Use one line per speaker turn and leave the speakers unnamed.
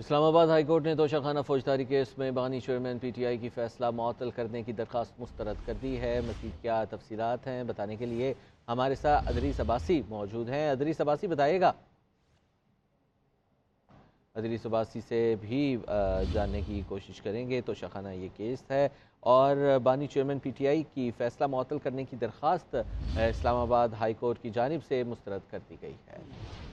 Islamabad high court ने तोशाखाना फौजदारी case में बानी चेयरमैन पी टी आई की फैसला मअतल करने की दरख्वास्त मुस्तरद कर दी है मजीद क्या तफसीत हैं बताने के लिए हमारे साथ अदरीस अबासी मौजूद हैं अदरीस अबासी बताइएगा अदरीस अबासी से भी जानने की कोशिश करेंगे तोशाखाना ये केस है और बानी चेयरमैन पी टी आई की फैसला मअतल करने की दरख्वास्त इस्लामाबाद हाईकोर्ट की जानब से मुस्तरद कर दी गई है